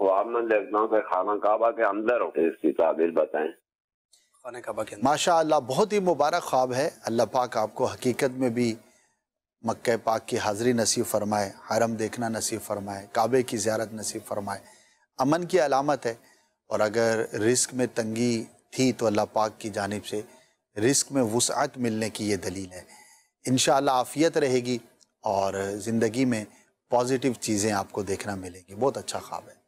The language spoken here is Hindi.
माशा बहुत ही मुबारक ख्वाब है अल्लाह पाक आपको हकीकत में भी मक् पाक की हाज़री नसीब फरमाए हरम देखना नसीब फरमाए काबे की ज्यारत नसीब फरमाए अमन की अलामत है और अगर रिस्क में तंगी थी तो अल्लाह पाक की जानब से रिस्क में वसअत मिलने की ये दलील है इन आफियत रहेगी और ज़िंदगी में पॉजिटिव चीज़ें आपको देखना मिलेंगी बहुत अच्छा ख्वाब है